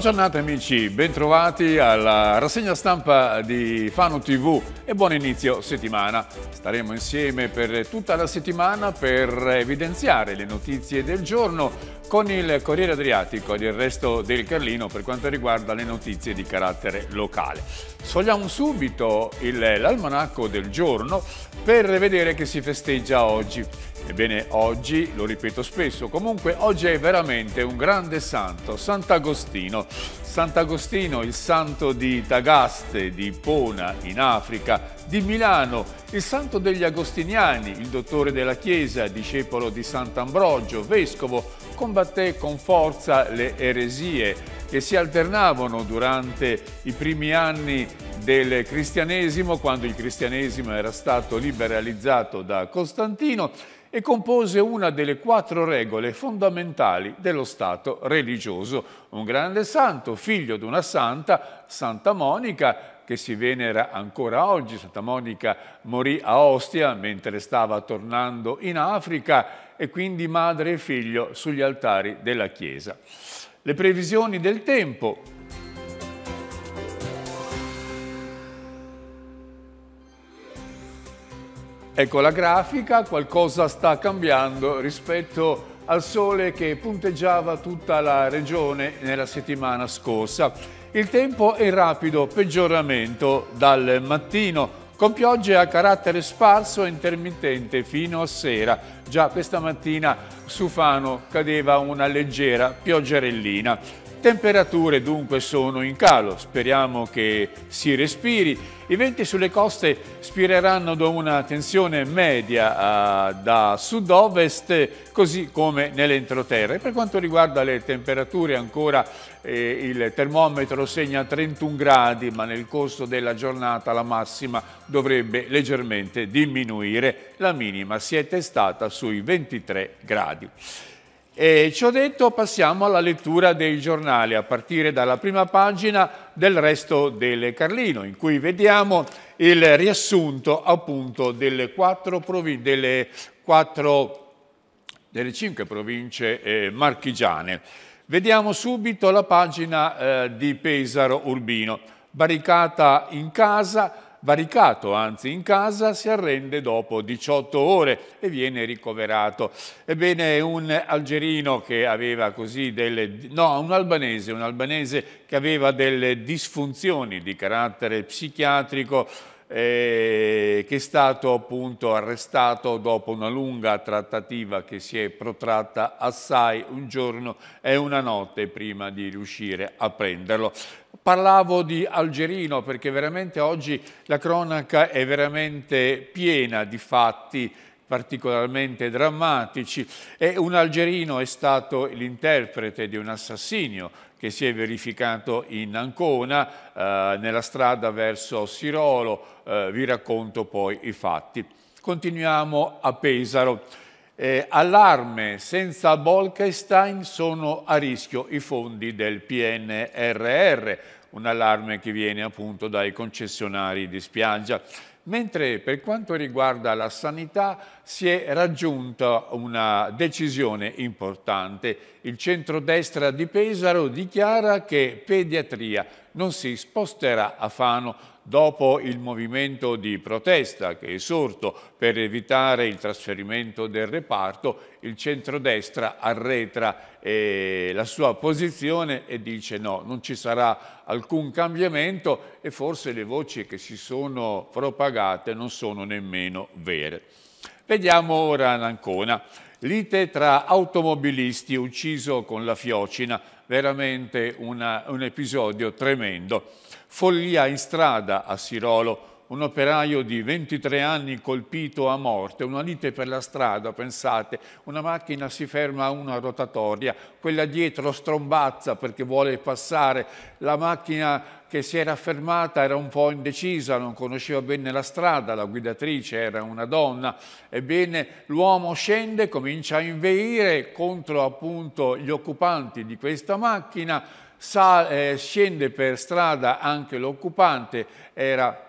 Buongiornate giornata amici, bentrovati alla rassegna stampa di Fano TV e buon inizio settimana. Staremo insieme per tutta la settimana per evidenziare le notizie del giorno con il Corriere Adriatico ed il resto del Carlino per quanto riguarda le notizie di carattere locale. Sfogliamo subito l'almanacco del giorno per vedere che si festeggia oggi. Ebbene, oggi, lo ripeto spesso, comunque oggi è veramente un grande santo, Sant'Agostino. Sant'Agostino, il santo di Tagaste, di Pona, in Africa, di Milano, il santo degli agostiniani, il dottore della Chiesa, discepolo di Sant'Ambrogio, vescovo, combatté con forza le eresie che si alternavano durante i primi anni del cristianesimo, quando il cristianesimo era stato liberalizzato da Costantino, e compose una delle quattro regole fondamentali dello Stato religioso. Un grande santo, figlio di una santa, Santa Monica, che si venera ancora oggi. Santa Monica morì a Ostia mentre stava tornando in Africa e quindi madre e figlio sugli altari della Chiesa. Le previsioni del tempo Ecco la grafica, qualcosa sta cambiando rispetto al sole che punteggiava tutta la regione nella settimana scorsa. Il tempo è in rapido peggioramento dal mattino, con piogge a carattere sparso e intermittente fino a sera. Già questa mattina su Fano cadeva una leggera pioggerellina. Temperature dunque sono in calo, speriamo che si respiri. I venti sulle coste spireranno da una tensione media eh, da sud-ovest, così come nell'entroterra. per quanto riguarda le temperature, ancora eh, il termometro segna 31 gradi, ma nel corso della giornata la massima dovrebbe leggermente diminuire. La minima si è testata sui 23 gradi. E ciò detto passiamo alla lettura dei giornali a partire dalla prima pagina del resto del Carlino in cui vediamo il riassunto appunto delle quattro, delle quattro delle cinque province eh, marchigiane. Vediamo subito la pagina eh, di Pesaro Urbino, barricata in casa, varicato, anzi in casa, si arrende dopo 18 ore e viene ricoverato. Ebbene, un algerino che aveva così delle... no, un albanese, un albanese che aveva delle disfunzioni di carattere psichiatrico eh, che è stato appunto arrestato dopo una lunga trattativa che si è protratta assai un giorno e una notte prima di riuscire a prenderlo. Parlavo di Algerino perché veramente oggi la cronaca è veramente piena di fatti particolarmente drammatici e un algerino è stato l'interprete di un assassinio che si è verificato in Ancona, eh, nella strada verso Sirolo, eh, vi racconto poi i fatti. Continuiamo a Pesaro. Eh, allarme, senza Bolkestein sono a rischio i fondi del PNRR, un allarme che viene appunto dai concessionari di spiaggia. Mentre per quanto riguarda la sanità si è raggiunta una decisione importante. Il centrodestra di Pesaro dichiara che pediatria non si sposterà a Fano dopo il movimento di protesta che è sorto per evitare il trasferimento del reparto, il centrodestra arretra eh, la sua posizione e dice no, non ci sarà alcun cambiamento e forse le voci che si sono propagate non sono nemmeno vere. Vediamo ora Ancona. Lite tra automobilisti ucciso con la fiocina, veramente una, un episodio tremendo. Follia in strada a Sirolo, un operaio di 23 anni colpito a morte, una lite per la strada, pensate, una macchina si ferma a una rotatoria, quella dietro strombazza perché vuole passare, la macchina che si era fermata era un po' indecisa, non conosceva bene la strada, la guidatrice era una donna, ebbene l'uomo scende, comincia a inveire contro appunto gli occupanti di questa macchina, sa, eh, scende per strada anche l'occupante, era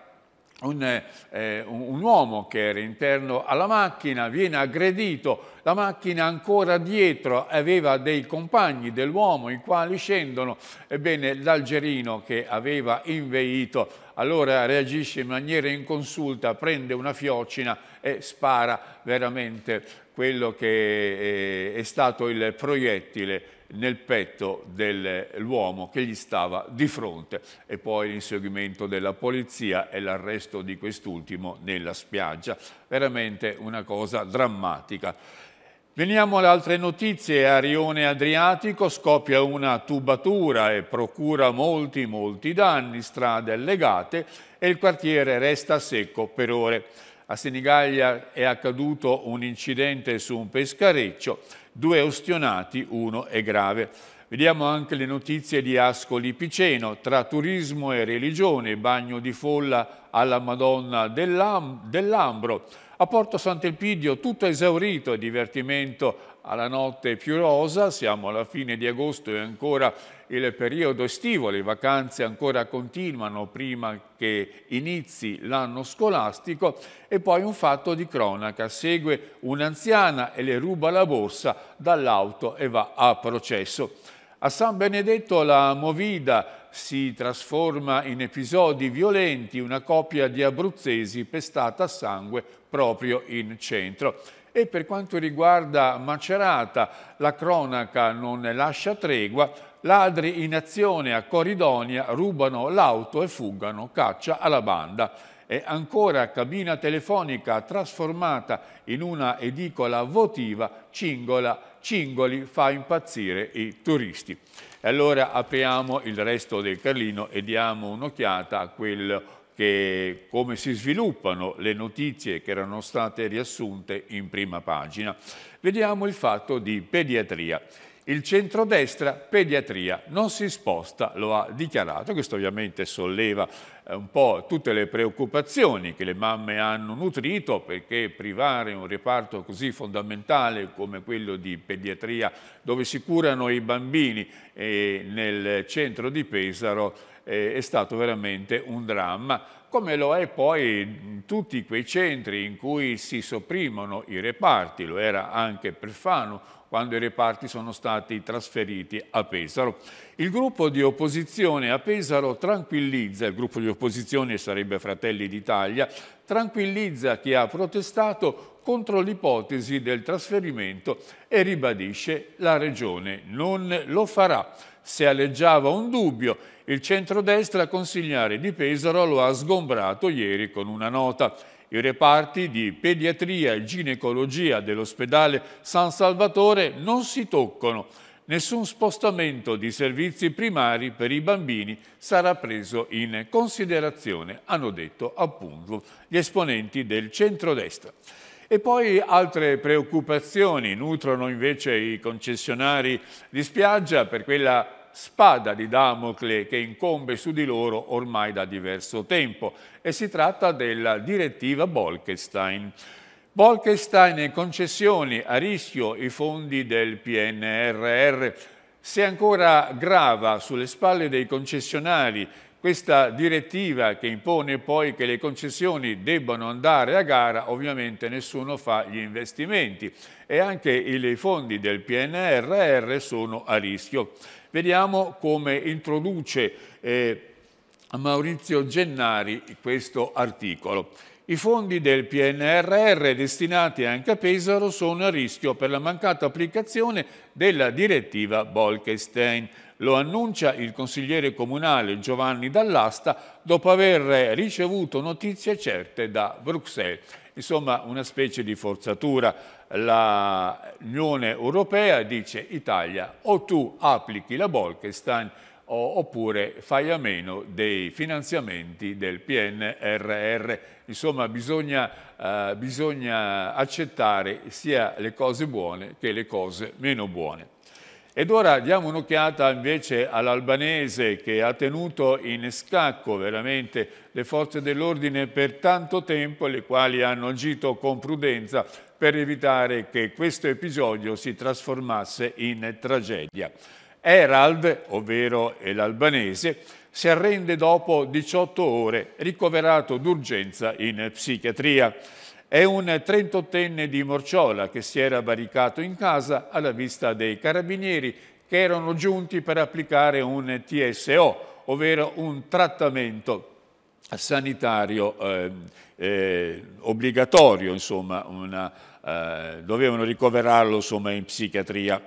un, eh, un, uomo che era interno alla macchina viene aggredito, la macchina ancora dietro aveva dei compagni dell'uomo i quali scendono, ebbene l'algerino che aveva inveito allora reagisce in maniera inconsulta, prende una fiocina e spara veramente quello che è, eh, è stato il proiettile nel petto dell'uomo che gli stava di fronte e poi l'inseguimento della polizia e l'arresto di quest'ultimo nella spiaggia. Veramente una cosa drammatica. Veniamo alle altre notizie. A Rione Adriatico scoppia una tubatura e procura molti, molti danni, strade legate e il quartiere resta secco per ore. A Senigallia è accaduto un incidente su un pescareccio due ustionati, uno è grave. Vediamo anche le notizie di Ascoli Piceno, tra turismo e religione, bagno di folla alla Madonna dell'Ambro, a Porto Sant'Elpidio tutto esaurito, divertimento alla notte più rosa, siamo alla fine di agosto e ancora il periodo estivo, le vacanze ancora continuano prima che inizi l'anno scolastico e poi un fatto di cronaca, segue un'anziana e le ruba la borsa dall'auto e va a processo. A San Benedetto la Movida si trasforma in episodi violenti una coppia di abruzzesi pestata a sangue proprio in centro. E per quanto riguarda Macerata, la cronaca non lascia tregua, ladri in azione a Coridonia rubano l'auto e fuggano, caccia alla banda e ancora cabina telefonica trasformata in una edicola votiva, Cingola, Cingoli fa impazzire i turisti. E allora apriamo il resto del Carlino e diamo un'occhiata a quello che, come si sviluppano le notizie che erano state riassunte in prima pagina. Vediamo il fatto di pediatria il centrodestra pediatria non si sposta, lo ha dichiarato. Questo ovviamente solleva eh, un po' tutte le preoccupazioni che le mamme hanno nutrito perché privare un reparto così fondamentale come quello di pediatria dove si curano i bambini eh, nel centro di Pesaro eh, è stato veramente un dramma come lo è poi in tutti quei centri in cui si sopprimono i reparti, lo era anche per Fano, quando i reparti sono stati trasferiti a Pesaro. Il gruppo di opposizione a Pesaro tranquillizza, il gruppo di opposizione sarebbe Fratelli d'Italia, tranquillizza chi ha protestato contro l'ipotesi del trasferimento e ribadisce la Regione non lo farà. Se alleggiava un dubbio, il centrodestra consigliare di Pesaro lo ha sgombrato ieri con una nota. I reparti di pediatria e ginecologia dell'ospedale San Salvatore non si toccano. Nessun spostamento di servizi primari per i bambini sarà preso in considerazione, hanno detto appunto gli esponenti del centrodestra. E poi altre preoccupazioni nutrono invece i concessionari di spiaggia per quella spada di Damocle che incombe su di loro ormai da diverso tempo e si tratta della direttiva Bolkestein. Bolkestein e concessioni a rischio i fondi del PNRR. Se ancora grava sulle spalle dei concessionari questa direttiva che impone poi che le concessioni debbano andare a gara, ovviamente nessuno fa gli investimenti e anche i fondi del PNRR sono a rischio. Vediamo come introduce eh, Maurizio Gennari questo articolo. I fondi del PNRR destinati anche a Pesaro sono a rischio per la mancata applicazione della direttiva Bolkestein. Lo annuncia il consigliere comunale Giovanni Dall'Asta dopo aver ricevuto notizie certe da Bruxelles. Insomma, una specie di forzatura. L'Unione Europea dice Italia o tu applichi la Bolkestein oppure fai a meno dei finanziamenti del PNRR. Insomma, bisogna, eh, bisogna accettare sia le cose buone che le cose meno buone. Ed ora diamo un'occhiata invece all'albanese che ha tenuto in scacco veramente le forze dell'ordine per tanto tempo, le quali hanno agito con prudenza per evitare che questo episodio si trasformasse in tragedia. Herald, ovvero l'albanese, si arrende dopo 18 ore ricoverato d'urgenza in psichiatria. È un 38enne di Morciola che si era barricato in casa alla vista dei carabinieri che erano giunti per applicare un TSO, ovvero un trattamento sanitario eh, eh, obbligatorio, insomma, una, eh, dovevano ricoverarlo insomma, in psichiatria.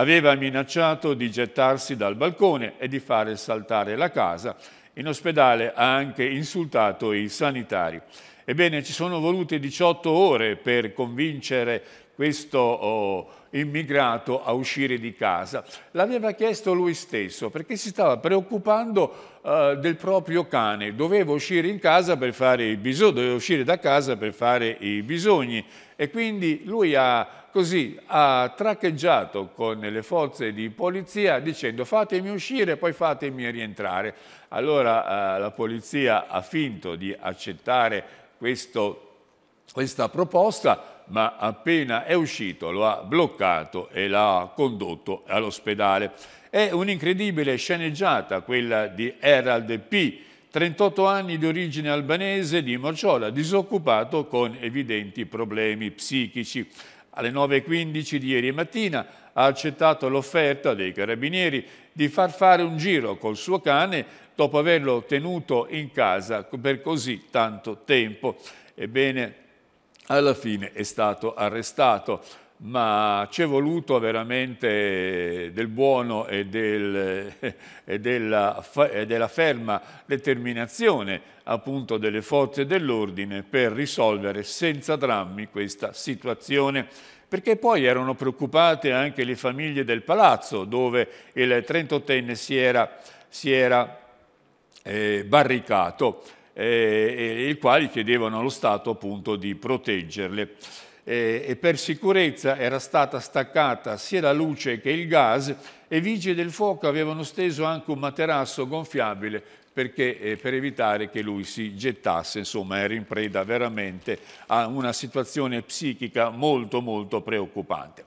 Aveva minacciato di gettarsi dal balcone e di fare saltare la casa. In ospedale ha anche insultato i sanitari. Ebbene, ci sono volute 18 ore per convincere questo oh, immigrato a uscire di casa. L'aveva chiesto lui stesso perché si stava preoccupando eh, del proprio cane. Doveva uscire in casa per fare i bisogni, doveva uscire da casa per fare i bisogni. E quindi lui ha, così, ha traccheggiato con le forze di polizia dicendo fatemi uscire poi fatemi rientrare. Allora eh, la polizia ha finto di accettare questo, questa proposta, ma appena è uscito lo ha bloccato e l'ha condotto all'ospedale. È un'incredibile sceneggiata quella di Herald P., 38 anni di origine albanese di Morciola, disoccupato con evidenti problemi psichici. Alle 9.15 di ieri mattina ha accettato l'offerta dei carabinieri di far fare un giro col suo cane dopo averlo tenuto in casa per così tanto tempo. Ebbene, alla fine è stato arrestato, ma ci è voluto veramente del buono e, del, e, della, e della ferma determinazione appunto delle forze dell'ordine per risolvere senza drammi questa situazione perché poi erano preoccupate anche le famiglie del palazzo dove il 38enne si era, si era eh, barricato, eh, i quali chiedevano allo Stato appunto di proteggerle. Eh, e per sicurezza era stata staccata sia la luce che il gas e i vigili del fuoco avevano steso anche un materasso gonfiabile perché, eh, per evitare che lui si gettasse, insomma era in preda veramente a una situazione psichica molto molto preoccupante.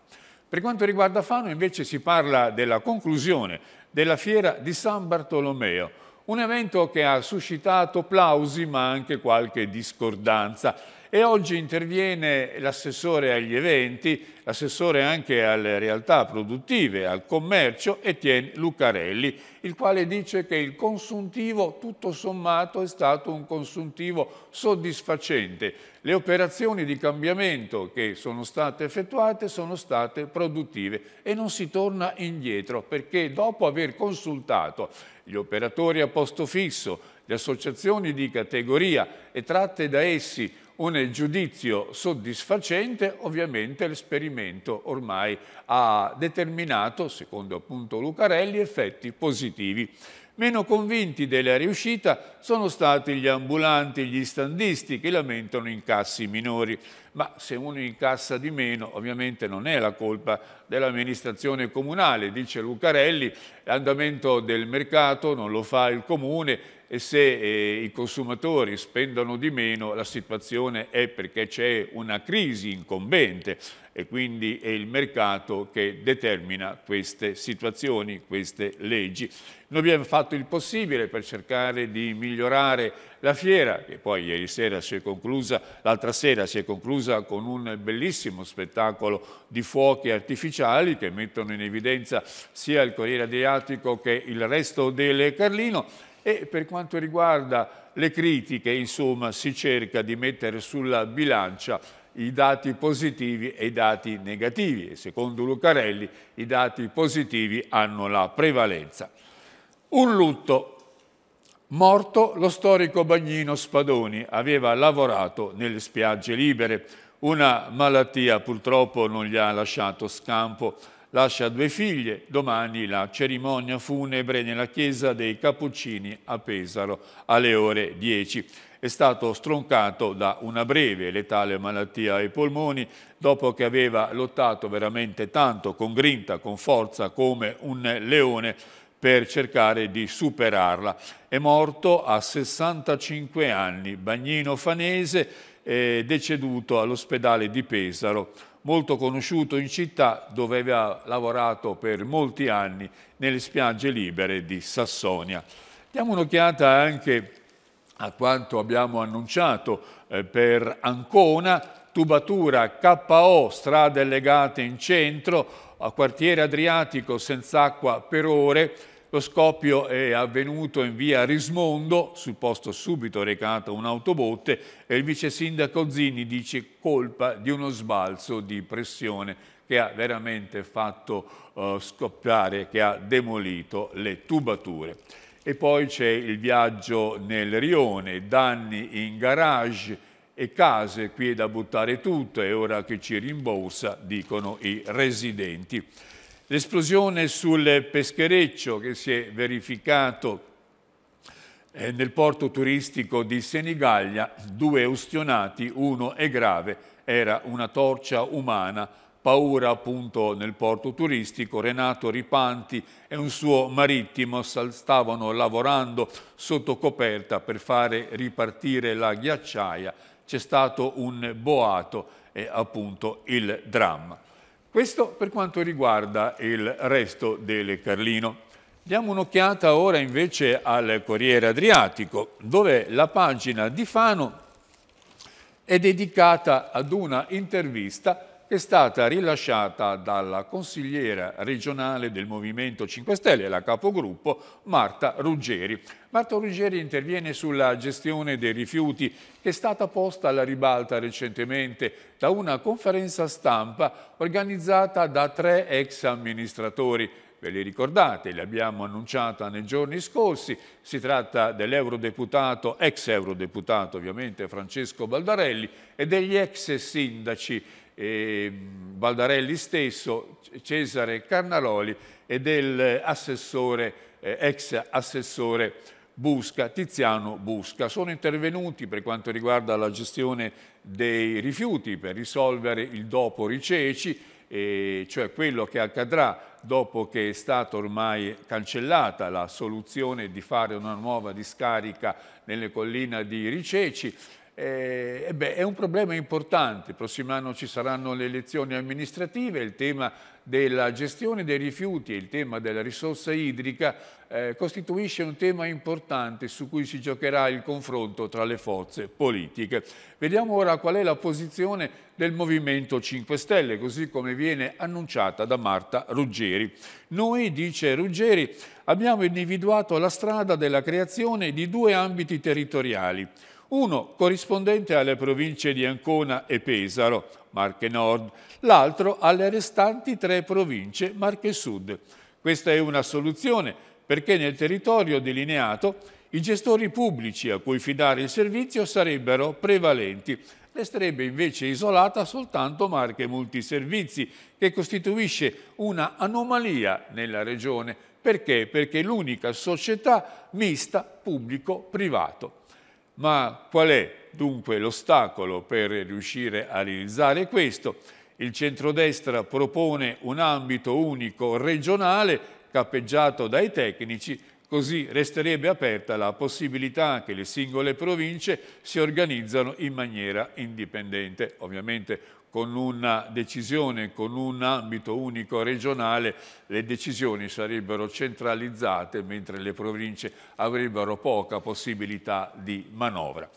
Per quanto riguarda Fano invece si parla della conclusione della fiera di San Bartolomeo, un evento che ha suscitato plausi ma anche qualche discordanza e oggi interviene l'assessore agli eventi, l'assessore anche alle realtà produttive, al commercio, Etienne Lucarelli, il quale dice che il consuntivo tutto sommato è stato un consuntivo soddisfacente. Le operazioni di cambiamento che sono state effettuate sono state produttive e non si torna indietro perché dopo aver consultato gli operatori a posto fisso, le associazioni di categoria e tratte da essi un giudizio soddisfacente, ovviamente l'esperimento ormai ha determinato, secondo appunto Lucarelli, effetti positivi. Meno convinti della riuscita sono stati gli ambulanti, e gli standisti che lamentano incassi minori ma se uno incassa di meno ovviamente non è la colpa dell'amministrazione comunale, dice Lucarelli, l'andamento del mercato non lo fa il comune e se eh, i consumatori spendono di meno la situazione è perché c'è una crisi incombente e quindi è il mercato che determina queste situazioni, queste leggi. Noi abbiamo fatto il possibile per cercare di migliorare la fiera, che poi ieri sera si è conclusa, l'altra sera si è conclusa con un bellissimo spettacolo di fuochi artificiali che mettono in evidenza sia il Corriere Adriatico che il resto del Carlino. E per quanto riguarda le critiche, insomma, si cerca di mettere sulla bilancia i dati positivi e i dati negativi. E Secondo Lucarelli i dati positivi hanno la prevalenza. Un lutto Morto lo storico bagnino Spadoni, aveva lavorato nelle spiagge libere. Una malattia purtroppo non gli ha lasciato scampo. Lascia due figlie, domani la cerimonia funebre nella chiesa dei Cappuccini a Pesaro alle ore 10 è stato stroncato da una breve letale malattia ai polmoni dopo che aveva lottato veramente tanto, con grinta, con forza, come un leone per cercare di superarla. È morto a 65 anni, bagnino fanese, eh, deceduto all'ospedale di Pesaro, molto conosciuto in città dove aveva lavorato per molti anni nelle spiagge libere di Sassonia. Diamo un'occhiata anche a quanto abbiamo annunciato eh, per Ancona, tubatura KO, strade legate in centro, a quartiere Adriatico senza acqua per ore. Lo scoppio è avvenuto in via Rismondo, sul posto subito recata un'autobotte e il vice sindaco Zini dice colpa di uno sbalzo di pressione che ha veramente fatto uh, eh, scoppiare, che ha demolito le tubature. E poi c'è il viaggio nel rione, danni in garage, e case, qui è da buttare tutto, è ora che ci rimborsa, dicono i residenti. L'esplosione sul peschereccio che si è verificato eh, nel porto turistico di Senigallia, due ustionati, uno è grave, era una torcia umana, paura appunto nel porto turistico, Renato Ripanti e un suo marittimo stavano lavorando sotto coperta per fare ripartire la ghiacciaia c'è stato un boato e appunto il dramma. Questo per quanto riguarda il resto del Carlino. Diamo un'occhiata ora invece al Corriere Adriatico, dove la pagina di Fano è dedicata ad una intervista è stata rilasciata dalla consigliera regionale del Movimento 5 Stelle, la capogruppo Marta Ruggeri. Marta Ruggeri interviene sulla gestione dei rifiuti che è stata posta alla ribalta recentemente da una conferenza stampa organizzata da tre ex amministratori Ve li ricordate, l'abbiamo annunciata nei giorni scorsi, si tratta dell'eurodeputato, ex eurodeputato ovviamente Francesco Baldarelli e degli ex sindaci Baldarelli stesso, Cesare Carnaloli e dell'assessore, eh, ex assessore Busca, Tiziano Busca. Sono intervenuti per quanto riguarda la gestione dei rifiuti per risolvere il dopo riceci, cioè quello che accadrà dopo che è stata ormai cancellata la soluzione di fare una nuova discarica nelle colline di Riceci eh, beh, è un problema importante, il prossimo anno ci saranno le elezioni amministrative, il tema della gestione dei rifiuti e il tema della risorsa idrica eh, costituisce un tema importante su cui si giocherà il confronto tra le forze politiche. Vediamo ora qual è la posizione del Movimento 5 Stelle, così come viene annunciata da Marta Ruggeri. Noi, dice Ruggeri, abbiamo individuato la strada della creazione di due ambiti territoriali, uno corrispondente alle province di Ancona e Pesaro, Marche Nord, l'altro alle restanti tre province, Marche Sud. Questa è una soluzione perché nel territorio delineato i gestori pubblici a cui fidare il servizio sarebbero prevalenti, resterebbe invece isolata soltanto Marche Multiservizi, che costituisce una anomalia nella regione. Perché? Perché è l'unica società mista pubblico-privato. Ma qual è dunque l'ostacolo per riuscire a realizzare questo? Il centrodestra propone un ambito unico regionale cappeggiato dai tecnici, così resterebbe aperta la possibilità che le singole province si organizzano in maniera indipendente. Ovviamente con una decisione, con un ambito unico regionale, le decisioni sarebbero centralizzate mentre le province avrebbero poca possibilità di manovra.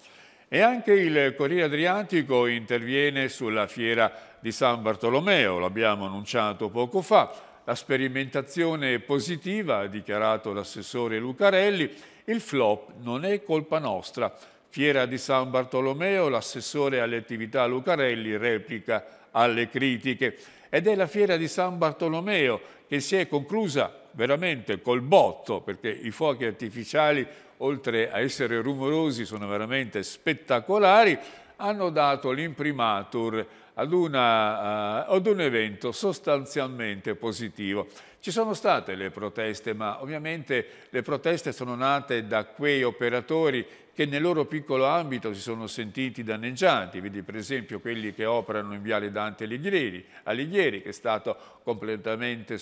E anche il Corriere Adriatico interviene sulla fiera di San Bartolomeo, l'abbiamo annunciato poco fa, la sperimentazione è positiva, ha dichiarato l'assessore Lucarelli, il flop non è colpa nostra, Fiera di San Bartolomeo, l'assessore alle attività Lucarelli replica alle critiche. Ed è la fiera di San Bartolomeo che si è conclusa veramente col botto, perché i fuochi artificiali, oltre a essere rumorosi, sono veramente spettacolari, hanno dato l'imprimatur ad, uh, ad, un evento sostanzialmente positivo. Ci sono state le proteste, ma ovviamente le proteste sono nate da quei operatori che nel loro piccolo ambito si sono sentiti danneggiati, vedi per esempio quelli che operano in Viale Dante Alighieri, Alighieri che è stata completamente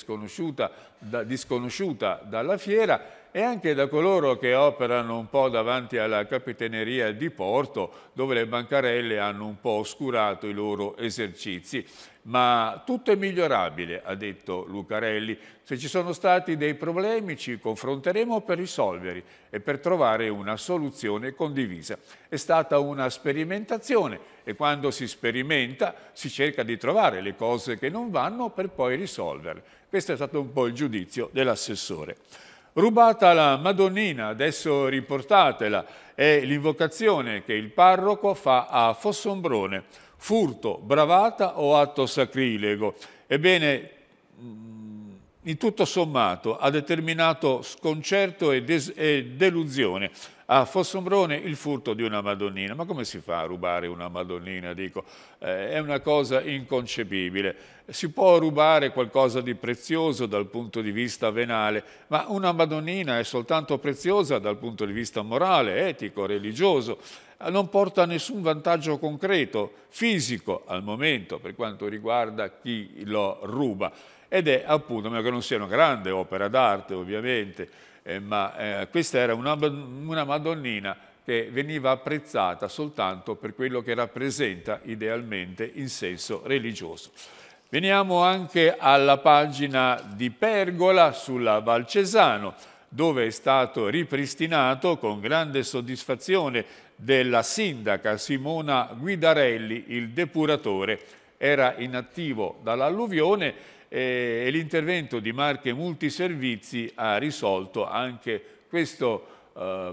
da, disconosciuta dalla fiera e anche da coloro che operano un po' davanti alla capitaneria di Porto, dove le bancarelle hanno un po' oscurato i loro esercizi. Ma tutto è migliorabile, ha detto Lucarelli. Se ci sono stati dei problemi ci confronteremo per risolverli e per trovare una soluzione condivisa. È stata una sperimentazione e quando si sperimenta si cerca di trovare le cose che non vanno per poi risolverle. Questo è stato un po' il giudizio dell'assessore. Rubata la Madonnina, adesso riportatela, è l'invocazione che il parroco fa a Fossombrone. Furto, bravata o atto sacrilego? Ebbene, mm, in tutto sommato ha determinato sconcerto e, e delusione a ah, Fossombrone il furto di una Madonnina. Ma come si fa a rubare una Madonnina? Dico, eh, è una cosa inconcepibile. Si può rubare qualcosa di prezioso dal punto di vista venale, ma una Madonnina è soltanto preziosa dal punto di vista morale, etico, religioso eh, non porta nessun vantaggio concreto, fisico al momento, per quanto riguarda chi lo ruba. Ed è appunto, a meno che non sia una grande opera d'arte ovviamente, eh, ma eh, questa era una, una Madonnina che veniva apprezzata soltanto per quello che rappresenta idealmente in senso religioso. Veniamo anche alla pagina di Pergola sulla Valcesano, dove è stato ripristinato con grande soddisfazione della sindaca Simona Guidarelli il depuratore. Era inattivo dall'alluvione e, e l'intervento di Marche Multiservizi ha risolto anche questo Uh,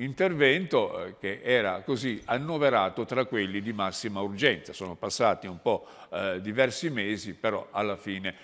intervento uh, che era così annoverato tra quelli di massima urgenza. Sono passati un po' uh, diversi mesi, però alla fine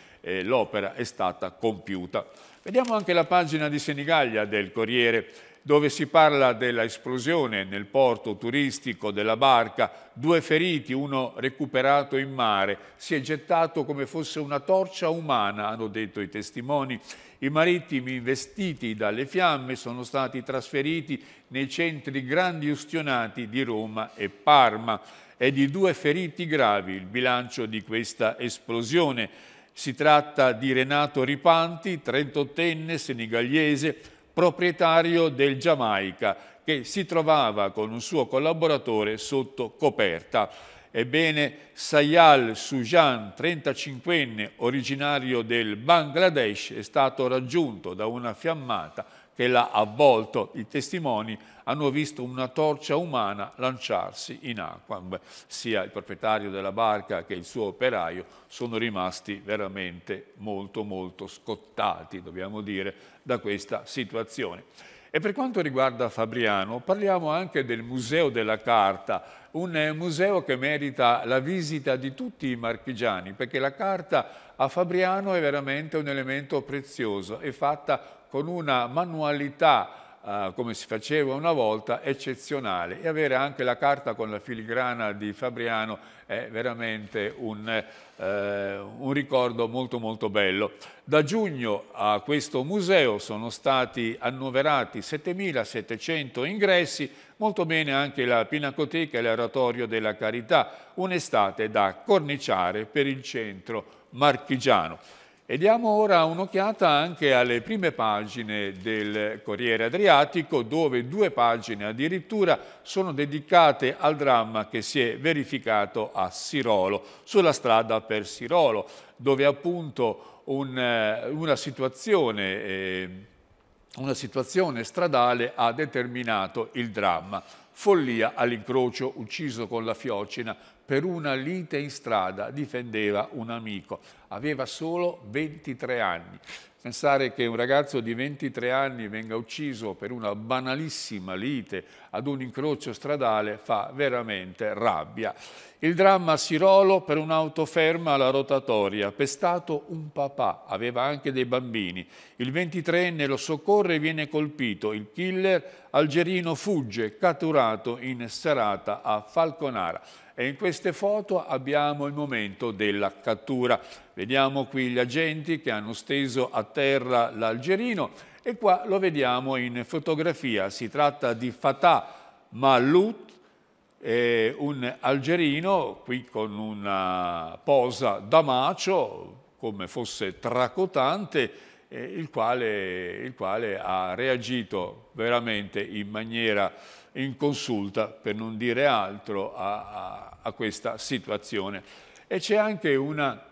l'opera è stata compiuta. Vediamo anche la pagina di Senigallia del Corriere dove si parla dell'esplosione nel porto turistico della barca, due feriti, uno recuperato in mare, si è gettato come fosse una torcia umana, hanno detto i testimoni. I marittimi investiti dalle fiamme sono stati trasferiti nei centri grandiustionati di Roma e Parma È di due feriti gravi il bilancio di questa esplosione. Si tratta di Renato Ripanti, 38enne senigallese, proprietario del Giamaica, che si trovava con un suo collaboratore sotto coperta. Ebbene, Sayal Sujan, 35enne, originario del Bangladesh, è stato raggiunto da una fiammata che l'ha avvolto. I testimoni hanno visto una torcia umana lanciarsi in acqua. Beh, sia il proprietario della barca che il suo operaio sono rimasti veramente molto molto scottati, dobbiamo dire, da questa situazione. E per quanto riguarda Fabriano, parliamo anche del Museo della Carta, un eh, museo che merita la visita di tutti i marchigiani, perché la carta a Fabriano è veramente un elemento prezioso, è fatta con una manualità eh, come si faceva una volta, eccezionale. E avere anche la carta con la filigrana di Fabriano è veramente un, eh, un ricordo molto molto bello. Da giugno a questo museo sono stati annoverati 7.700 ingressi, molto bene anche la Pinacoteca e l'Oratorio della Carità, un'estate da corniciare per il centro marchigiano. E diamo ora un'occhiata anche alle prime pagine del Corriere Adriatico, dove due pagine addirittura sono dedicate al dramma che si è verificato a Sirolo, sulla strada per Sirolo, dove appunto un, eh, una, situazione, eh, una situazione stradale ha determinato il dramma follia all'incrocio ucciso con la fiocina per una lite in strada, difendeva un amico. Aveva solo 23 anni. Pensare che un ragazzo di 23 anni venga ucciso per una banalissima lite ad un incrocio stradale fa veramente rabbia. Il dramma a Sirolo per un'auto ferma alla rotatoria, pestato un papà, aveva anche dei bambini. Il 23enne lo soccorre e viene colpito. Il killer algerino fugge, catturato in serata a Falconara e in queste foto abbiamo il momento della cattura. Vediamo qui gli agenti che hanno steso a terra l'algerino e qua lo vediamo in fotografia. Si tratta di Fatah Malut, eh, un algerino qui con una posa da macio, come fosse tracotante, eh, il, quale, il quale ha reagito veramente in maniera inconsulta, per non dire altro, a, a a questa situazione. E c'è anche una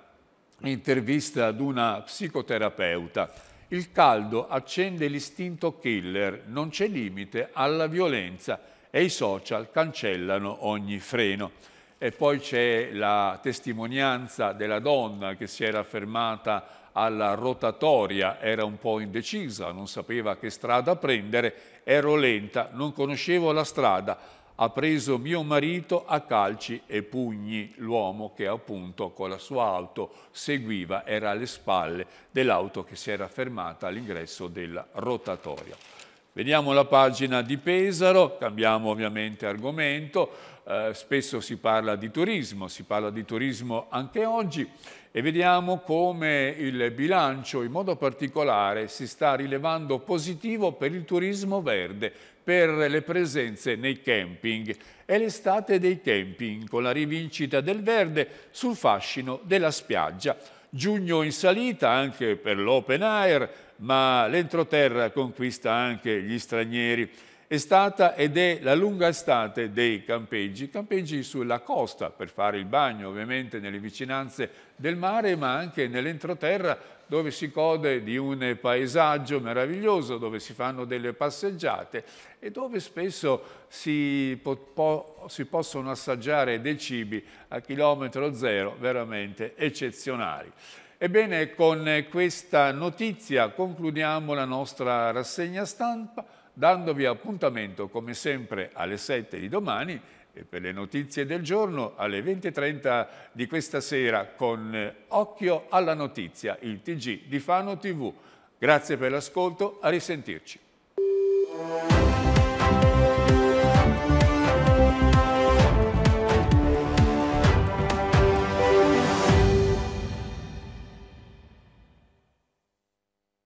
intervista ad una psicoterapeuta. Il caldo accende l'istinto killer, non c'è limite alla violenza e i social cancellano ogni freno. E poi c'è la testimonianza della donna che si era fermata alla rotatoria, era un po' indecisa, non sapeva che strada prendere, ero lenta, non conoscevo la strada, ha preso mio marito a calci e pugni, l'uomo che appunto con la sua auto seguiva, era alle spalle dell'auto che si era fermata all'ingresso della rotatoria. Vediamo la pagina di Pesaro, cambiamo ovviamente argomento, eh, spesso si parla di turismo, si parla di turismo anche oggi e vediamo come il bilancio in modo particolare si sta rilevando positivo per il turismo verde per le presenze nei camping. È l'estate dei camping con la rivincita del verde sul fascino della spiaggia. Giugno in salita anche per l'open air, ma l'entroterra conquista anche gli stranieri è stata ed è la lunga estate dei campeggi, campeggi sulla costa per fare il bagno ovviamente nelle vicinanze del mare ma anche nell'entroterra dove si gode di un paesaggio meraviglioso, dove si fanno delle passeggiate e dove spesso si, po po si possono assaggiare dei cibi a chilometro zero veramente eccezionali. Ebbene, con questa notizia concludiamo la nostra rassegna stampa dandovi appuntamento come sempre alle 7 di domani e per le notizie del giorno alle 20.30 di questa sera con eh, Occhio alla notizia, il TG di Fano TV. Grazie per l'ascolto, a risentirci.